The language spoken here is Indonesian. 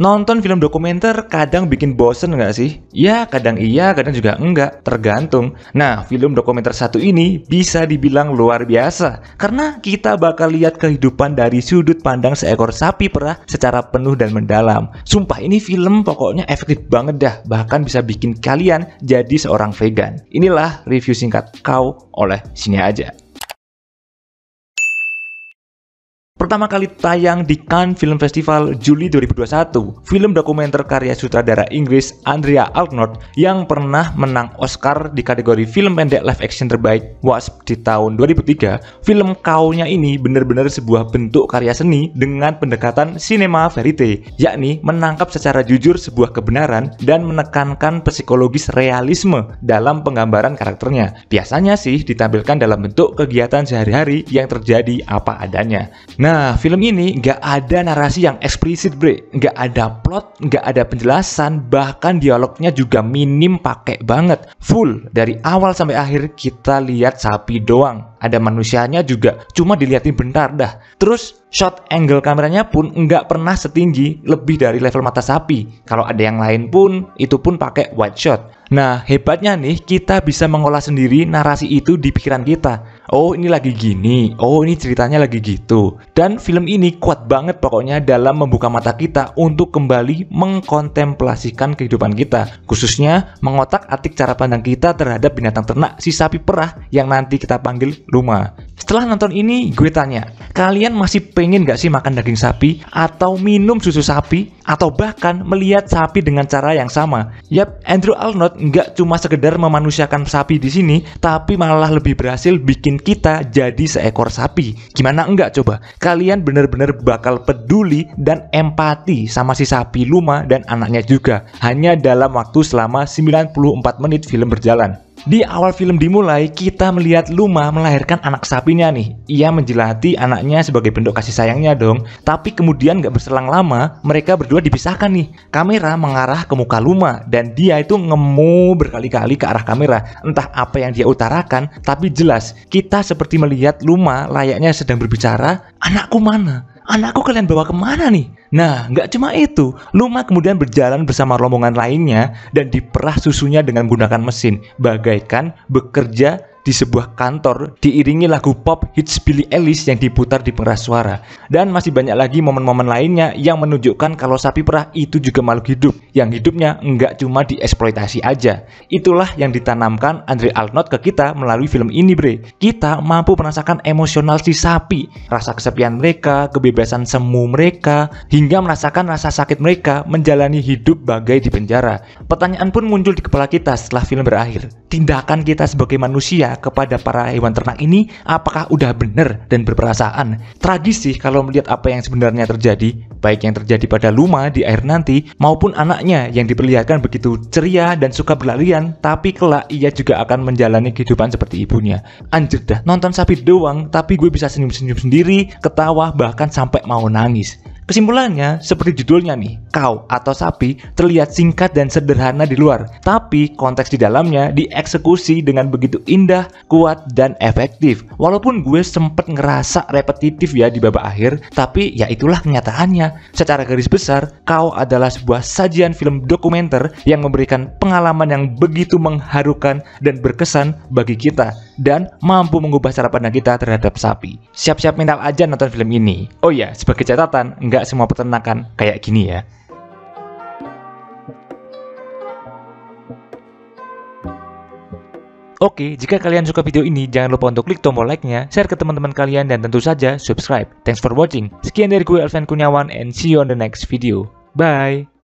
Nonton film dokumenter kadang bikin bosen nggak sih? Ya, kadang iya, kadang juga enggak, tergantung. Nah, film dokumenter satu ini bisa dibilang luar biasa. Karena kita bakal lihat kehidupan dari sudut pandang seekor sapi perah secara penuh dan mendalam. Sumpah, ini film pokoknya efektif banget dah, bahkan bisa bikin kalian jadi seorang vegan. Inilah review singkat kau oleh sini aja. pertama kali tayang di Cannes Film Festival Juli 2021, film dokumenter karya sutradara Inggris Andrea Arnold yang pernah menang Oscar di kategori film pendek live action terbaik Wasp di tahun 2003, film Kaunya ini benar-benar sebuah bentuk karya seni dengan pendekatan cinema verite, yakni menangkap secara jujur sebuah kebenaran dan menekankan psikologis realisme dalam penggambaran karakternya. Biasanya sih ditampilkan dalam bentuk kegiatan sehari-hari yang terjadi apa adanya. Nah, Nah, film ini nggak ada narasi yang eksplisit, bre. Nggak ada plot, nggak ada penjelasan, bahkan dialognya juga minim pakai banget. Full, dari awal sampai akhir kita lihat sapi doang. Ada manusianya juga, cuma diliatin bentar dah. Terus shot angle kameranya pun nggak pernah setinggi lebih dari level mata sapi. Kalau ada yang lain pun, itu pun pakai wide shot. Nah, hebatnya nih, kita bisa mengolah sendiri narasi itu di pikiran kita. Oh, ini lagi gini. Oh, ini ceritanya lagi gitu. Dan film ini kuat banget pokoknya dalam membuka mata kita untuk kembali mengkontemplasikan kehidupan kita. Khususnya, mengotak-atik cara pandang kita terhadap binatang ternak si sapi perah yang nanti kita panggil rumah. Setelah nonton ini, gue tanya, kalian masih pengen nggak sih makan daging sapi atau minum susu sapi atau bahkan melihat sapi dengan cara yang sama. Yap, Andrew Arnold nggak cuma sekedar memanusiakan sapi di sini, tapi malah lebih berhasil bikin kita jadi seekor sapi. Gimana enggak coba? Kalian bener-bener bakal peduli dan empati sama si sapi Luma dan anaknya juga. Hanya dalam waktu selama 94 menit film berjalan. Di awal film dimulai, kita melihat Luma melahirkan anak sapinya nih. Ia menjelati anaknya sebagai bentuk kasih sayangnya dong. Tapi kemudian gak berselang lama, mereka berdua dipisahkan nih. Kamera mengarah ke muka Luma dan dia itu ngemu berkali-kali ke arah kamera. Entah apa yang dia utarakan, tapi jelas kita seperti melihat Luma layaknya sedang berbicara, anakku mana? anakku kalian bawa kemana nih? Nah, nggak cuma itu, Luma kemudian berjalan bersama rombongan lainnya dan diperah susunya dengan menggunakan mesin, bagaikan bekerja di sebuah kantor diiringi lagu pop hits Billie Eilish yang diputar di pengeras suara. Dan masih banyak lagi momen-momen lainnya yang menunjukkan kalau sapi perah itu juga makhluk hidup, yang hidupnya nggak cuma dieksploitasi aja. Itulah yang ditanamkan Andre Arnold ke kita melalui film ini bre. Kita mampu merasakan emosional si sapi, rasa kesepian mereka, kebebasan semu mereka, hingga merasakan rasa sakit mereka menjalani hidup bagai di penjara. Pertanyaan pun muncul di kepala kita setelah film berakhir. Tindakan kita sebagai manusia kepada para hewan ternak ini apakah udah benar dan berperasaan. Tragis sih kalau melihat apa yang sebenarnya terjadi, baik yang terjadi pada Luma di air nanti maupun anaknya yang diperlihatkan begitu ceria dan suka berlarian, tapi kelak ia juga akan menjalani kehidupan seperti ibunya. Anjir dah, nonton sapi doang, tapi gue bisa senyum-senyum sendiri, ketawa bahkan sampai mau nangis. Kesimpulannya, seperti judulnya nih, kau atau sapi terlihat singkat dan sederhana di luar, tapi konteks di dalamnya dieksekusi dengan begitu indah, kuat, dan efektif. Walaupun gue sempet ngerasa repetitif ya di babak akhir, tapi ya itulah kenyataannya. Secara garis besar, kau adalah sebuah sajian film dokumenter yang memberikan pengalaman yang begitu mengharukan dan berkesan bagi kita dan mampu mengubah cara pandang kita terhadap sapi. Siap-siap mental aja nonton film ini. Oh ya, sebagai catatan, nggak semua peternakan kayak gini ya. Oke, jika kalian suka video ini, jangan lupa untuk klik tombol like-nya, share ke teman-teman kalian, dan tentu saja subscribe. Thanks for watching. Sekian dari gue Alvin Kunyawan, and see you on the next video. Bye!